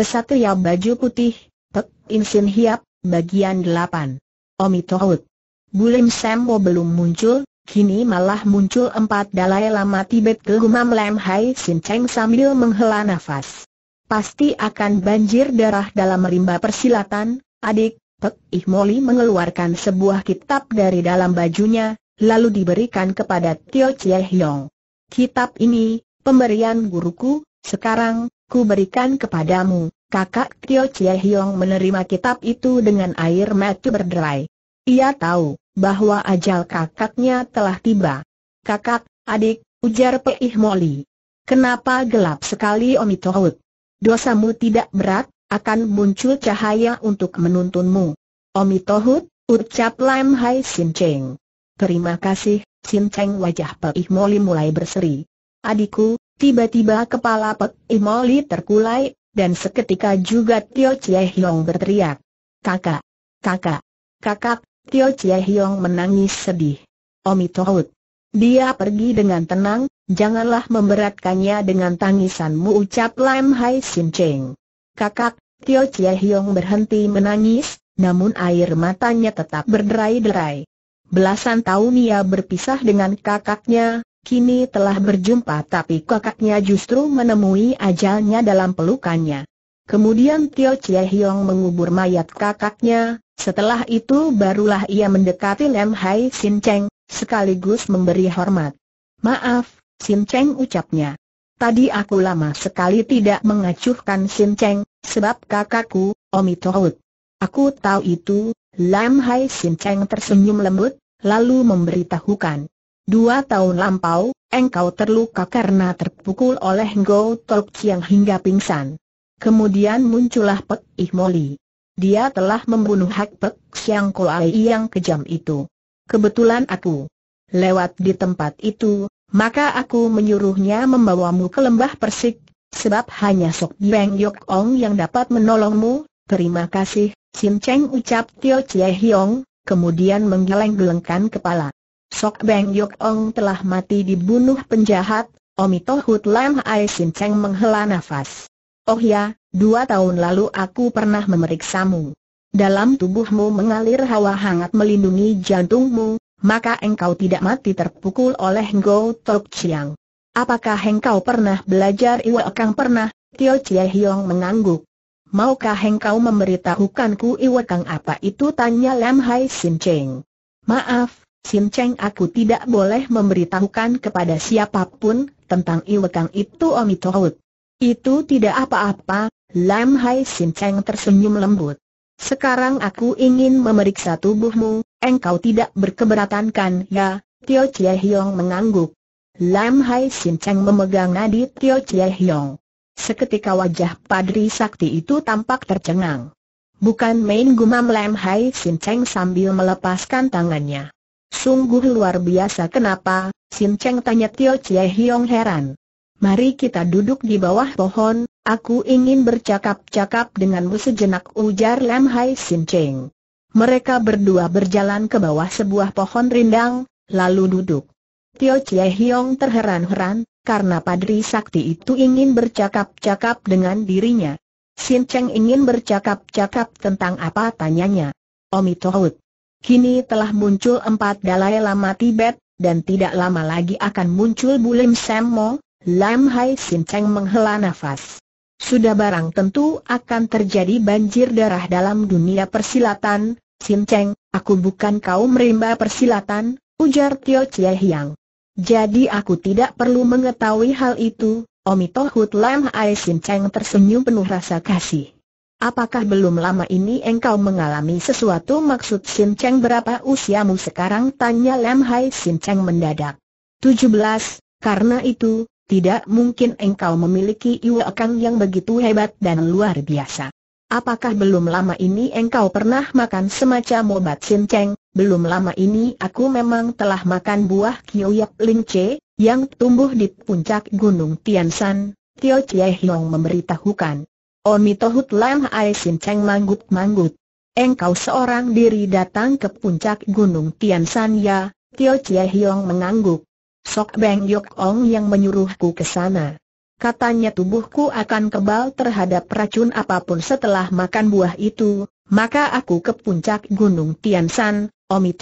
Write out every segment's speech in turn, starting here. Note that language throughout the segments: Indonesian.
Kesatria baju putih, Pek Insin Hiap, bagian 8. Omitohut. Bulim Sembo belum muncul, kini malah muncul empat dalai lama Tibet ke Gumam Lem Hai Sin Cheng sambil menghela nafas. Pasti akan banjir darah dalam rimba persilatan, adik, Pek Ih mengeluarkan sebuah kitab dari dalam bajunya, lalu diberikan kepada Tio Chie Hiong. Kitab ini, pemberian guruku, sekarang, ku berikan kepadamu. Kakak Tio Chie Hiong menerima kitab itu dengan air mata berderai. Ia tahu bahwa ajal kakaknya telah tiba. Kakak, adik, ujar Peih Moli. Kenapa gelap sekali Omi Tohut? Dosamu tidak berat, akan muncul cahaya untuk menuntunmu. Omi Tohut, ucap Lam Hai Sin Cheng. Terima kasih, Sin Cheng wajah Peih Moli mulai berseri. Adikku, Tiba-tiba kepala Pek Imoli terkulai, dan seketika juga Tio Chie Hiong berteriak. Kakak! Kakak! Kakak! Tio Chie Hiong menangis sedih. Omi Tohut. Dia pergi dengan tenang, janganlah memberatkannya dengan tangisanmu ucap Lam Hai Sin Cheng. Kakak, Tio Chie Hiong berhenti menangis, namun air matanya tetap berderai-derai. Belasan tahun ia berpisah dengan kakaknya, kini telah berjumpa tapi kakaknya justru menemui ajalnya dalam pelukannya. Kemudian Tio Chie Hiong mengubur mayat kakaknya, setelah itu barulah ia mendekati Lem Hai Sin Cheng, sekaligus memberi hormat. Maaf, Sin Cheng ucapnya. Tadi aku lama sekali tidak mengacuhkan Sin Cheng, sebab kakakku, Omi Tohut. Aku tahu itu, Lam Hai Sin Cheng tersenyum lembut, lalu memberitahukan. Dua tahun lampau, engkau terluka karena terpukul oleh Go Tok Chiang hingga pingsan. Kemudian muncullah Pek Ih Moli. Dia telah membunuh Hak Pek Siang Koai yang kejam itu. Kebetulan aku lewat di tempat itu, maka aku menyuruhnya membawamu ke lembah Persik, sebab hanya Sok Beng Yok Ong yang dapat menolongmu. Terima kasih, Sim Cheng ucap Tio Chie Hiong, kemudian menggeleng-gelengkan kepala. Sok Beng Yok Ong telah mati dibunuh penjahat, Omito Hut Lam Ai Sin Cheng menghela nafas. Oh ya, dua tahun lalu aku pernah memeriksamu. Dalam tubuhmu mengalir hawa hangat melindungi jantungmu, maka engkau tidak mati terpukul oleh Ngo Tok Chiang. Apakah engkau pernah belajar Iwa Kang pernah? Tio Chie Hiong mengangguk. Maukah engkau memberitahukanku Iwa Kang apa itu? Tanya Lam Hai Sin Cheng. Maaf, Sim Cheng aku tidak boleh memberitahukan kepada siapapun tentang Iwekang itu Omi Tohut. Itu tidak apa-apa, Lam Hai Sim Cheng tersenyum lembut. Sekarang aku ingin memeriksa tubuhmu, engkau tidak berkeberatan kan ya? Tio Chie Hiong mengangguk. Lam Hai Sim Cheng memegang nadi Tio Chie Hiong. Seketika wajah Padri Sakti itu tampak tercengang. Bukan main gumam Lam Hai Sim Cheng sambil melepaskan tangannya. Sungguh luar biasa kenapa, Sin Cheng tanya Tio Chie Hiong heran. Mari kita duduk di bawah pohon, aku ingin bercakap-cakap denganmu sejenak ujar Lam Hai Sin Cheng. Mereka berdua berjalan ke bawah sebuah pohon rindang, lalu duduk. Tio Chie Hiong terheran-heran, karena Padri Sakti itu ingin bercakap-cakap dengan dirinya. Sin Cheng ingin bercakap-cakap tentang apa tanyanya. Omi Tohut. Kini telah muncul empat dalai lama Tibet, dan tidak lama lagi akan muncul Bulim Semmo, Lam Hai Sin Cheng menghela nafas. Sudah barang tentu akan terjadi banjir darah dalam dunia persilatan, Sin Cheng, aku bukan kaum merimba persilatan, ujar Tio Chie Hiang. Jadi aku tidak perlu mengetahui hal itu, Omitohut Lam Hai Sin Cheng tersenyum penuh rasa kasih. Apakah belum lama ini engkau mengalami sesuatu maksud Sin Cheng berapa usiamu sekarang? Tanya Lam Hai Sin Cheng mendadak. 17, karena itu, tidak mungkin engkau memiliki Iwa Kang yang begitu hebat dan luar biasa. Apakah belum lama ini engkau pernah makan semacam obat Sin Cheng? Belum lama ini aku memang telah makan buah Kioyak Ling Che, yang tumbuh di puncak Gunung Tian San, Tio Chie Hiong memberitahukan. Omi Tohut Lam Ai Sin Cheng manggut-manggut. Engkau seorang diri datang ke puncak gunung Tian ya? Tio Chie Hiong mengangguk. Sok Beng Yok Ong yang menyuruhku ke sana. Katanya tubuhku akan kebal terhadap racun apapun setelah makan buah itu, maka aku ke puncak gunung Tian San, Omi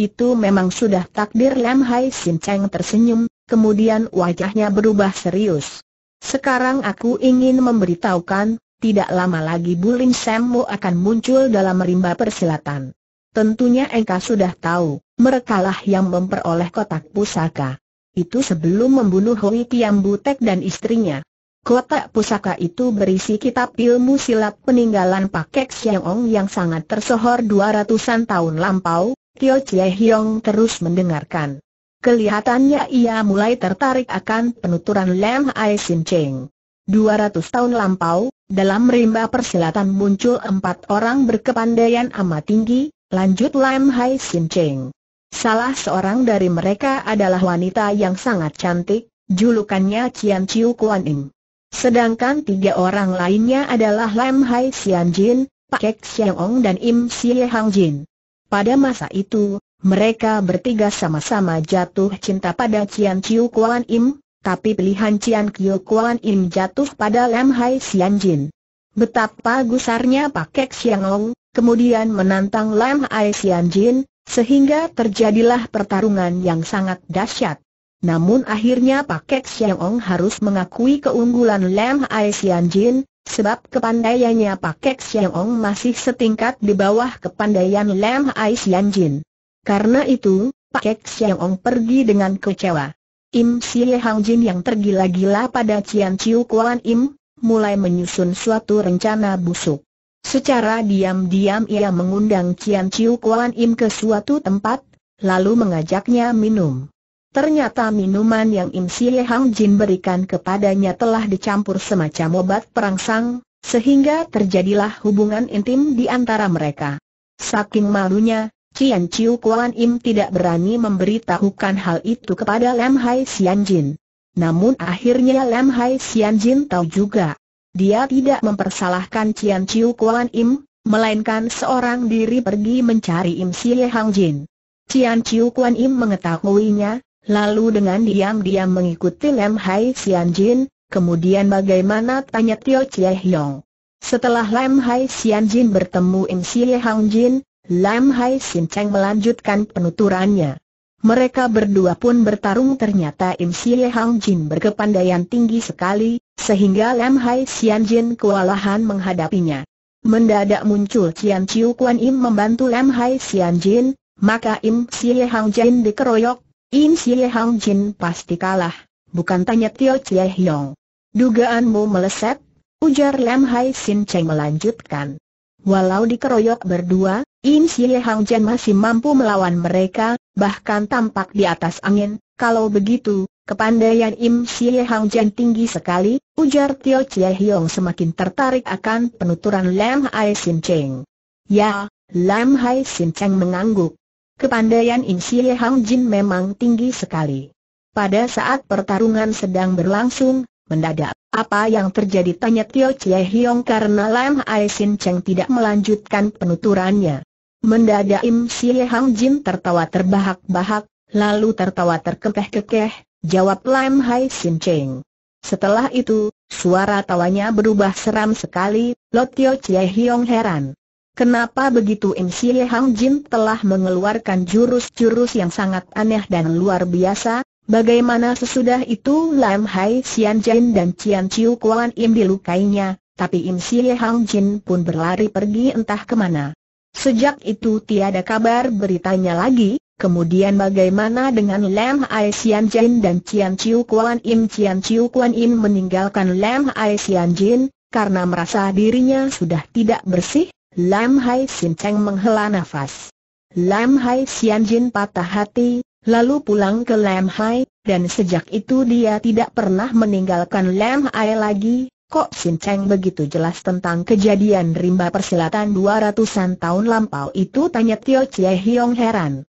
Itu memang sudah takdir Lam Hai Sin Cheng tersenyum, kemudian wajahnya berubah serius. Sekarang aku ingin memberitahukan, tidak lama lagi Bulim semu akan muncul dalam rimba persilatan. Tentunya engkau sudah tahu, merekalah yang memperoleh kotak pusaka. Itu sebelum membunuh Hui Tiam Butek dan istrinya. Kotak pusaka itu berisi kitab ilmu silat peninggalan Siang Ong yang sangat tersohor dua ratusan tahun lampau, Tio Chie Hiong terus mendengarkan. Kelihatannya ia mulai tertarik akan penuturan Lam Ai Sin Cheng. 200 tahun lampau, dalam rimba persilatan muncul empat orang berkepandaian amat tinggi, lanjut Lam Hai Sin Cheng. Salah seorang dari mereka adalah wanita yang sangat cantik, julukannya Qian Chiu Kuan Im. Sedangkan tiga orang lainnya adalah Lam Hai Sian Jin, Pak Kek Xiang dan Im Sie Hang Jin. Pada masa itu, mereka bertiga sama-sama jatuh cinta pada Cian Chiu Kuan Im, tapi pilihan Cian Chiu Kuan Im jatuh pada Lam Hai Sian Jin. Betapa gusarnya Pak Kek Siang Long, kemudian menantang Lam Hai Sian Jin, sehingga terjadilah pertarungan yang sangat dahsyat. Namun akhirnya Pak Kek Siang Ong harus mengakui keunggulan Lam Hai Sian Jin, sebab kepandaiannya Kek Siang Ong masih setingkat di bawah kepandaian Lam Hai Sian Jin. Karena itu, Pak Kek Ong pergi dengan kecewa. Im Xie Hang Jin yang tergila-gila pada Cian Chiu Kuan Im, mulai menyusun suatu rencana busuk. Secara diam-diam ia mengundang Cian Chiu Kuan Im ke suatu tempat, lalu mengajaknya minum. Ternyata minuman yang Im Xie Hang Jin berikan kepadanya telah dicampur semacam obat perangsang, sehingga terjadilah hubungan intim di antara mereka. Saking malunya, Kian Chiu Kuan Im tidak berani memberitahukan hal itu kepada Lam Hai Sian Jin. Namun akhirnya Lam Hai Sian Jin tahu juga. Dia tidak mempersalahkan Kian Chiu Kuan Im, melainkan seorang diri pergi mencari Im Sie Hang Jin. Kian Chiu Kuan Im mengetahuinya, lalu dengan diam-diam mengikuti Lam Hai Sian Jin, kemudian bagaimana tanya Tio Chie Hiong. Setelah Lam Hai Sian Jin bertemu Im Sie Hang Jin, Lam Hai Sin Cheng melanjutkan penuturannya. Mereka berdua pun bertarung ternyata Im Xie Hang Jin berkepandaian tinggi sekali, sehingga Lam Hai Sian Jin kewalahan menghadapinya. Mendadak muncul Cian Chiu Kuan Im membantu Lam Hai Sian Jin, maka Im Xie Hang Jin dikeroyok, Im Xie Hang Jin pasti kalah, bukan tanya Tio Chie Hiong. Dugaanmu meleset, ujar Lam Hai Sin Cheng melanjutkan. Walau dikeroyok berdua, Im Sye Hang Jen masih mampu melawan mereka, bahkan tampak di atas angin. Kalau begitu, kepandaian Im Sye Hang Jen tinggi sekali, ujar Tio Chie Hiong semakin tertarik akan penuturan Lam Hai Sin Cheng. Ya, Lam Hai Sin Cheng mengangguk. Kepandaian Im Sye Hang Jin memang tinggi sekali. Pada saat pertarungan sedang berlangsung, Mendadak, apa yang terjadi tanya Tio Chie Hiong karena Lam Ai Sin Cheng tidak melanjutkan penuturannya. Mendadak Im Sie Hang Jin tertawa terbahak-bahak, lalu tertawa terkekeh-kekeh, jawab Lam Hai Sin Cheng. Setelah itu, suara tawanya berubah seram sekali, Tio Chie Hiong heran. Kenapa begitu Im Sie Hang Jin telah mengeluarkan jurus-jurus yang sangat aneh dan luar biasa, Bagaimana sesudah itu Lam Hai Sian Jin dan Cian Chiu Kuan Im dilukainya, tapi Im Sie Hang Jin pun berlari pergi entah kemana. Sejak itu tiada kabar beritanya lagi, kemudian bagaimana dengan Lam Hai Sian Jin dan Cian Chiu Kuan Im Cian Chiu Kuan Im meninggalkan Lam Hai Sian Jin, karena merasa dirinya sudah tidak bersih, Lam Hai Sin Cheng menghela nafas. Lam Hai Sian Jin patah hati, lalu pulang ke Lam Hai, dan sejak itu dia tidak pernah meninggalkan Lam Hai lagi. Kok Sin Cheng begitu jelas tentang kejadian rimba persilatan 200-an tahun lampau itu tanya Tio Chie Hiong heran.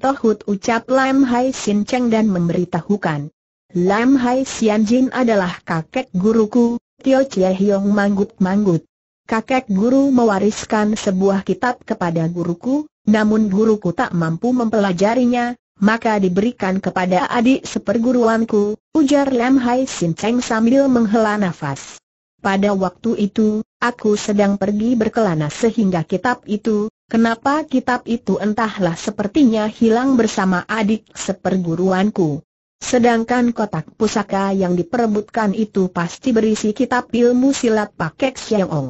Tohut ucap Lam Hai Sin Cheng dan memberitahukan. Lam Hai Sian Jin adalah kakek guruku, Tio Chie Hiong manggut-manggut. Kakek guru mewariskan sebuah kitab kepada guruku, namun guruku tak mampu mempelajarinya, maka diberikan kepada adik seperguruanku, ujar Lam Hai Sin Cheng sambil menghela nafas. Pada waktu itu, aku sedang pergi berkelana sehingga kitab itu, kenapa kitab itu entahlah sepertinya hilang bersama adik seperguruanku. Sedangkan kotak pusaka yang diperebutkan itu pasti berisi kitab ilmu silat Pak Siang Ong.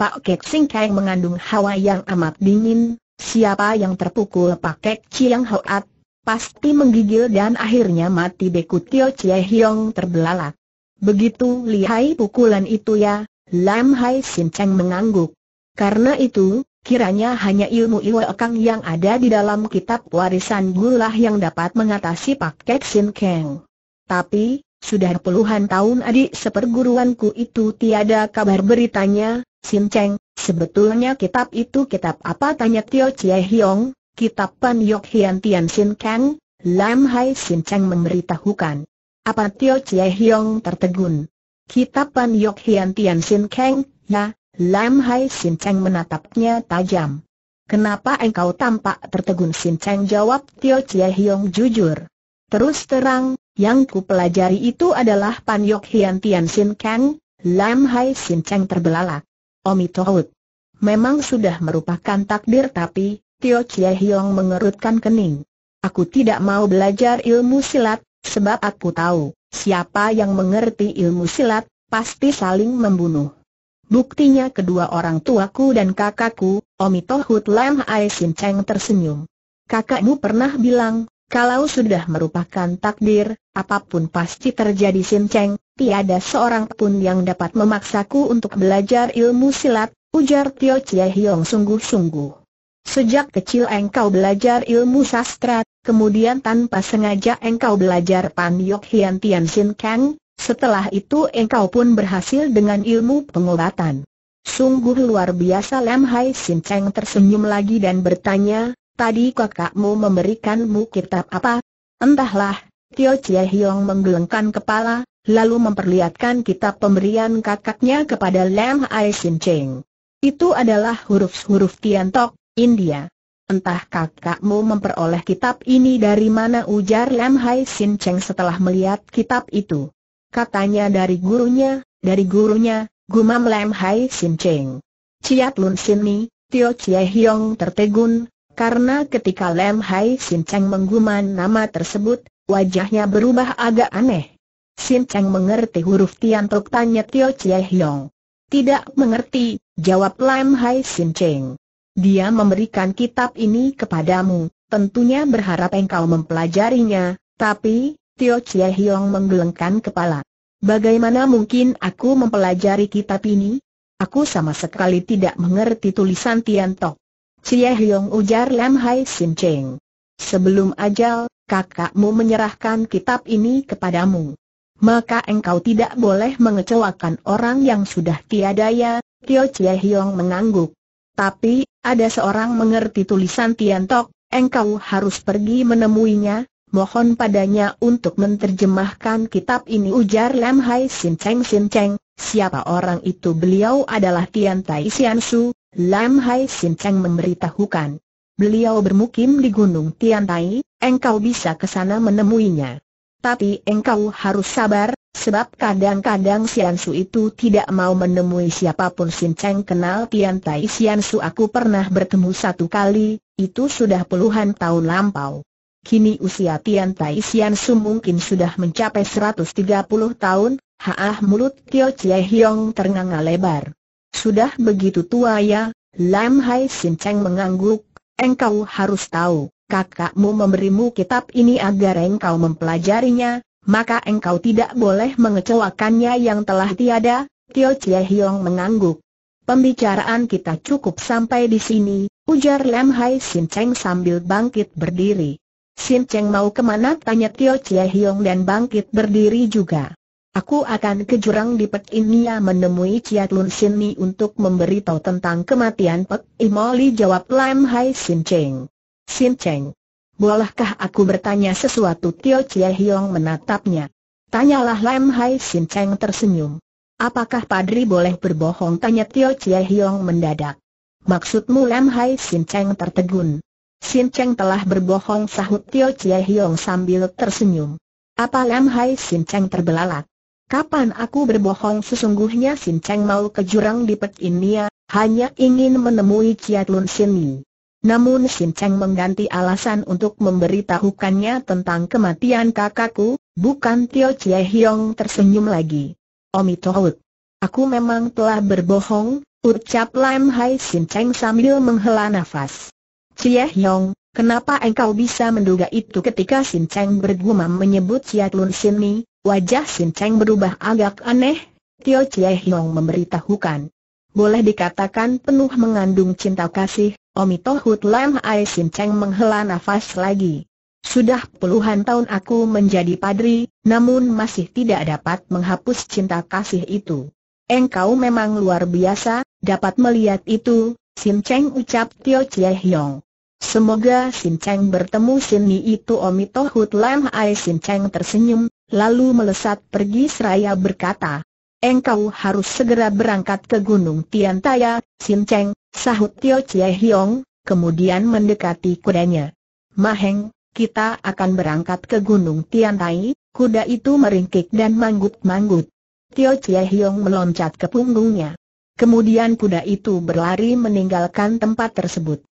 Pak Kek Singkang mengandung hawa yang amat dingin, siapa yang terpukul Kek Siang Hoat Pasti menggigil dan akhirnya mati Beku Tio Chie Hiong terbelalak. Begitu lihai pukulan itu ya, Lam Hai Sin Cheng mengangguk. Karena itu, kiranya hanya ilmu Iwa Ekang yang ada di dalam kitab warisan gulah yang dapat mengatasi Pak Kek Sin Keng. Tapi, sudah puluhan tahun adik seperguruanku itu tiada kabar beritanya, Sin Cheng, sebetulnya kitab itu kitab apa tanya Tio Chie Hiong, kitab Pan Yok Hian Tian Sin Kang, Lam Hai Sin Chang memberitahukan. Apa Tio Chie Hiong tertegun? Kitab Pan Yok Hian Tian Sin Kang, ya, Lam Hai Sin Chang menatapnya tajam. Kenapa engkau tampak tertegun Sin Chang jawab Tio Chie Hiong jujur. Terus terang, yang ku pelajari itu adalah Pan Yok Hian Tian Sin Kang, Lam Hai Sin Chang terbelalak. Omi Memang sudah merupakan takdir tapi, Tio Chie Hiong mengerutkan kening. Aku tidak mau belajar ilmu silat, sebab aku tahu, siapa yang mengerti ilmu silat, pasti saling membunuh. Buktinya kedua orang tuaku dan kakakku, Omito Hut Lam Ai Sin Cheng tersenyum. Kakakmu pernah bilang, kalau sudah merupakan takdir, apapun pasti terjadi Sin Cheng, tiada seorang pun yang dapat memaksaku untuk belajar ilmu silat, ujar Tio Chie Hiong sungguh-sungguh. Sejak kecil engkau belajar ilmu sastra, kemudian tanpa sengaja engkau belajar Pan Yok Hian Tian Sin Kang, setelah itu engkau pun berhasil dengan ilmu pengobatan. Sungguh luar biasa Lam Hai Sin Cheng tersenyum lagi dan bertanya, tadi kakakmu memberikanmu kitab apa? Entahlah, Tio Chia Hiong menggelengkan kepala, lalu memperlihatkan kitab pemberian kakaknya kepada Lam Hai Sin Cheng. Itu adalah huruf-huruf Tiantok, India. Entah kakakmu memperoleh kitab ini dari mana ujar Lam Hai Sin Cheng setelah melihat kitab itu. Katanya dari gurunya, dari gurunya, gumam Lam Hai Sin Cheng. Ciat Lun Sin Ni, Tio Chie Hiong tertegun, karena ketika Lam Hai Sin Cheng mengguman nama tersebut, wajahnya berubah agak aneh. Sin Cheng mengerti huruf Tian Tuk tanya Tio Chie Hiong. Tidak mengerti, jawab Lam Hai Sin Cheng. Dia memberikan kitab ini kepadamu, tentunya berharap engkau mempelajarinya, tapi, Tio Chie Hiong menggelengkan kepala. Bagaimana mungkin aku mempelajari kitab ini? Aku sama sekali tidak mengerti tulisan Tian Tok. Chie Hiong ujar Lam Hai Sim Cheng. Sebelum ajal, kakakmu menyerahkan kitab ini kepadamu. Maka engkau tidak boleh mengecewakan orang yang sudah tiada ya, Tio Chie Hiong mengangguk. Tapi, ada seorang mengerti tulisan Tian Tiantok, engkau harus pergi menemuinya, mohon padanya untuk menerjemahkan kitab ini ujar Lam Hai Sin Cheng Sin Cheng, siapa orang itu beliau adalah Tian Tai Sian Su, Lam Hai Sin Cheng memberitahukan. Beliau bermukim di Gunung Tian Tai, engkau bisa ke sana menemuinya. Tapi engkau harus sabar, Sebab kadang-kadang Sian Su itu tidak mau menemui siapapun Sin Cheng kenal Tian Tai Sian Su aku pernah bertemu satu kali, itu sudah puluhan tahun lampau. Kini usia Tian Tai Sian Su mungkin sudah mencapai 130 tahun, haah mulut Tio Chie Hiong ternganga lebar. Sudah begitu tua ya, Lam Hai Sin Cheng mengangguk, engkau harus tahu, kakakmu memberimu kitab ini agar engkau mempelajarinya, maka engkau tidak boleh mengecewakannya yang telah tiada, Tio Chie Hiong mengangguk. Pembicaraan kita cukup sampai di sini, ujar Lam Hai Sin Cheng sambil bangkit berdiri. Sin Cheng mau kemana tanya Tio Chie Hiong dan bangkit berdiri juga. Aku akan ke jurang di Pek Inia menemui Ciat Lun Sin Ni untuk memberitahu tentang kematian Pek Imoli jawab Lam Hai Sin Cheng. Sin Cheng, Bolehkah aku bertanya sesuatu Tio Chie Hiong menatapnya. Tanyalah Lam Hai Sin Cheng tersenyum. Apakah padri boleh berbohong tanya Tio Chie Hiong mendadak. Maksudmu Lam Hai Sin Cheng tertegun. Sin Cheng telah berbohong sahut Tio Chie Hiong sambil tersenyum. Apa Lam Hai Sin Cheng terbelalak? Kapan aku berbohong sesungguhnya Sin Cheng mau ke jurang di Pet Inia, hanya ingin menemui Ciat Lun Sin Yi. Namun Sim Cheng mengganti alasan untuk memberitahukannya tentang kematian kakakku, bukan Tio Chie Hiong tersenyum lagi. Omi Tohut, aku memang telah berbohong, ucap Lam Hai Sim Cheng sambil menghela nafas. Chie Hiong, kenapa engkau bisa menduga itu ketika Sim Cheng bergumam menyebut Chia Lun Sini, wajah Sim Cheng berubah agak aneh, Tio Chie Hiong memberitahukan boleh dikatakan penuh mengandung cinta kasih, Omi Tohut Lam Ai Sin Cheng menghela nafas lagi. Sudah puluhan tahun aku menjadi padri, namun masih tidak dapat menghapus cinta kasih itu. Engkau memang luar biasa, dapat melihat itu, Sin Cheng ucap Tio Chie Hiong. Semoga Sin Cheng bertemu Sin itu Omi Tohut Lam Ai Sin Cheng tersenyum, lalu melesat pergi seraya berkata, engkau harus segera berangkat ke Gunung Tian Tiantaya, Cheng, sahut Tio Chie Hiong, kemudian mendekati kudanya. Maheng, kita akan berangkat ke Gunung Tian Tai, kuda itu meringkik dan manggut-manggut. Tio Chie Hiong meloncat ke punggungnya. Kemudian kuda itu berlari meninggalkan tempat tersebut.